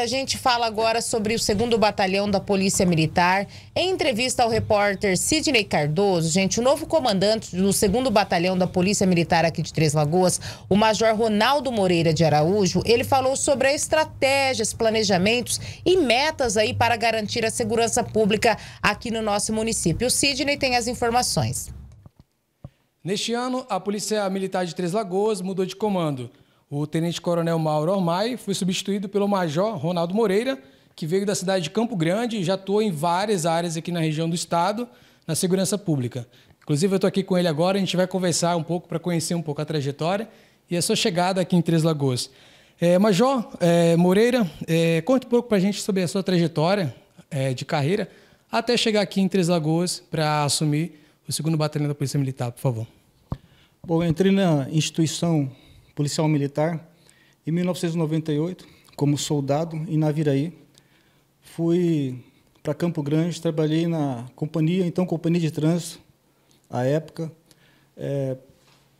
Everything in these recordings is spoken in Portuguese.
A gente fala agora sobre o 2 Batalhão da Polícia Militar. Em entrevista ao repórter Sidney Cardoso, gente, o novo comandante do 2 Batalhão da Polícia Militar aqui de Três Lagoas, o Major Ronaldo Moreira de Araújo, ele falou sobre estratégias, planejamentos e metas aí para garantir a segurança pública aqui no nosso município. O Sidney tem as informações. Neste ano, a Polícia Militar de Três Lagoas mudou de comando. O tenente-coronel Mauro Ormai foi substituído pelo major Ronaldo Moreira, que veio da cidade de Campo Grande e já atuou em várias áreas aqui na região do estado, na segurança pública. Inclusive, eu estou aqui com ele agora, a gente vai conversar um pouco para conhecer um pouco a trajetória e a sua chegada aqui em Três Lagoas. É, Major é, Moreira, é, conte um pouco para a gente sobre a sua trajetória é, de carreira até chegar aqui em Três Lagoas para assumir o segundo batalhão da Polícia Militar, por favor. Bom, eu entrei na instituição policial militar. Em 1998, como soldado em Naviraí, fui para Campo Grande, trabalhei na companhia, então companhia de trânsito, à época. É,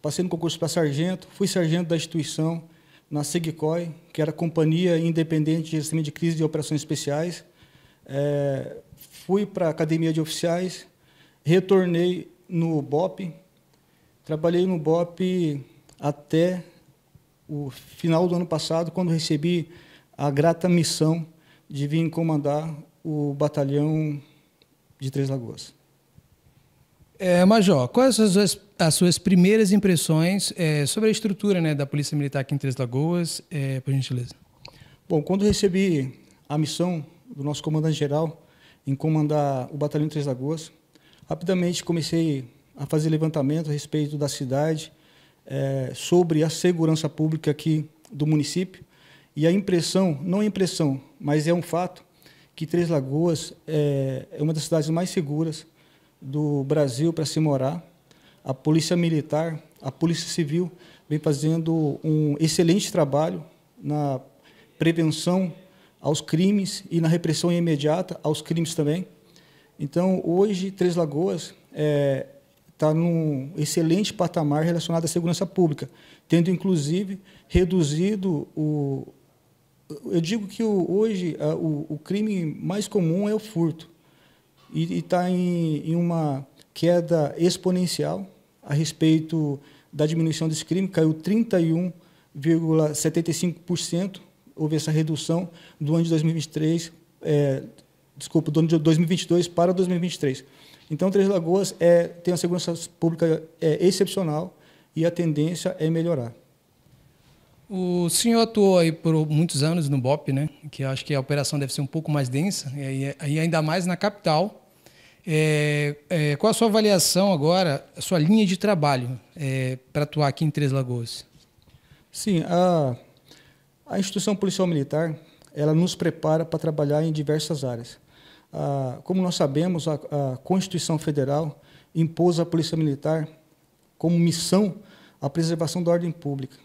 passei no concurso para sargento, fui sargento da instituição na SIGCOI, que era a Companhia Independente de Gerenciamento de Crise de Operações Especiais. É, fui para a Academia de Oficiais, retornei no BOP, trabalhei no BOP até o final do ano passado, quando recebi a grata missão de vir comandar o batalhão de Três Lagoas. É, Major, quais as suas, as suas primeiras impressões é, sobre a estrutura né, da Polícia Militar aqui em Três Lagoas, é, por gentileza? Bom, quando recebi a missão do nosso comandante-geral em comandar o batalhão de Três Lagoas, rapidamente comecei a fazer levantamento a respeito da cidade, é, sobre a segurança pública aqui do município. E a impressão, não é impressão, mas é um fato, que Três Lagoas é, é uma das cidades mais seguras do Brasil para se morar. A Polícia Militar, a Polícia Civil vem fazendo um excelente trabalho na prevenção aos crimes e na repressão imediata aos crimes também. Então, hoje, Três Lagoas é, está num excelente patamar relacionado à segurança pública, tendo inclusive reduzido o. Eu digo que hoje o, crime mais comum é o furto, e está em, uma queda exponencial a respeito da diminuição desse crime, caiu 31,75%, houve essa redução do ano de 2023, é, desculpa, do ano de 2022 para 2023. Então, Três Lagoas é, tem uma segurança pública é, excepcional e a tendência é melhorar. O senhor atuou aí por muitos anos no BOP, né? que acho que a operação deve ser um pouco mais densa, e, e ainda mais na capital. É, é, qual a sua avaliação agora, a sua linha de trabalho é, para atuar aqui em Três Lagoas? Sim, a, a instituição policial militar ela nos prepara para trabalhar em diversas áreas. Ah, como nós sabemos, a, Constituição Federal impôs à Polícia Militar como missão a preservação da ordem pública.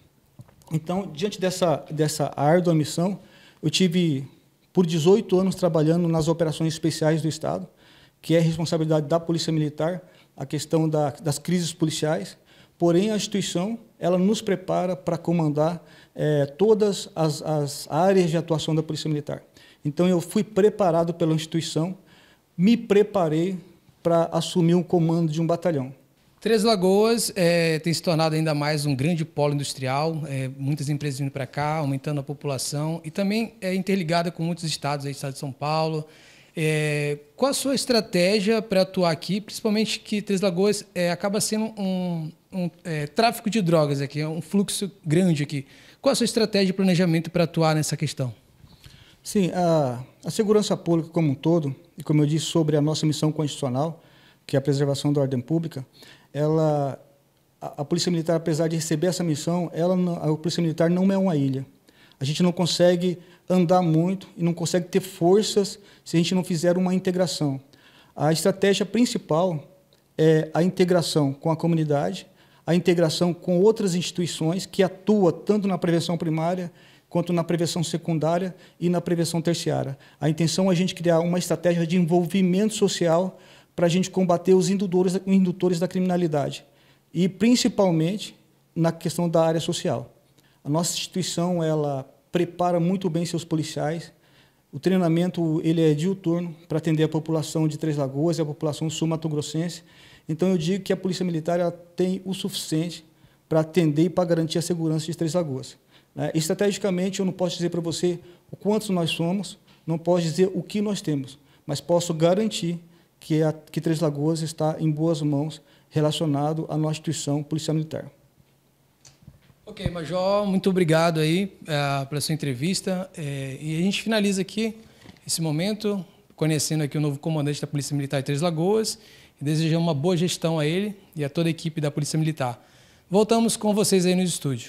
Então, diante dessa, dessa árdua missão, eu tive por 18 anos trabalhando nas operações especiais do Estado, que é responsabilidade da Polícia Militar, a questão da, das crises policiais. Porém, a instituição ela nos prepara para comandar é, todas as, as áreas de atuação da Polícia Militar. Então eu fui preparado pela instituição, me preparei para assumir um comando de um batalhão. Três Lagoas é, tem se tornado ainda mais um grande polo industrial, é, muitas empresas vindo para cá, aumentando a população e também é interligada com muitos estados, aí, estado de São Paulo. É, qual a sua estratégia para atuar aqui, principalmente que Três Lagoas é, acaba sendo um, um é, tráfico de drogas aqui, é um fluxo grande aqui. Qual a sua estratégia e planejamento para atuar nessa questão? Sim, a, a segurança pública como um todo, e como eu disse sobre a nossa missão constitucional, que é a preservação da ordem pública, ela a, a Polícia Militar, apesar de receber essa missão, ela a Polícia Militar não é uma ilha. A gente não consegue andar muito e não consegue ter forças se a gente não fizer uma integração. A estratégia principal é a integração com a comunidade, a integração com outras instituições que atuam tanto na prevenção primária quanto na prevenção secundária e na prevenção terciária. A intenção é a gente criar uma estratégia de envolvimento social para a gente combater os indutores, indutores da criminalidade e principalmente na questão da área social. A nossa instituição ela prepara muito bem seus policiais. O treinamento ele é diuturno para atender a população de Três Lagoas e a população sul-mato-grossense. Então eu digo que a Polícia Militar ela tem o suficiente para atender e para garantir a segurança de Três Lagoas. Né? Estrategicamente, eu não posso dizer para você o quanto nós somos, não posso dizer o que nós temos, mas posso garantir que, a, que Três Lagoas está em boas mãos relacionado à nossa instituição policial militar. Ok, Major, muito obrigado aí uh, pela sua entrevista. É, e a gente finaliza aqui esse momento, conhecendo aqui o novo comandante da Polícia Militar de Três Lagoas e desejando uma boa gestão a ele e a toda a equipe da Polícia Militar. Voltamos com vocês aí no estúdio.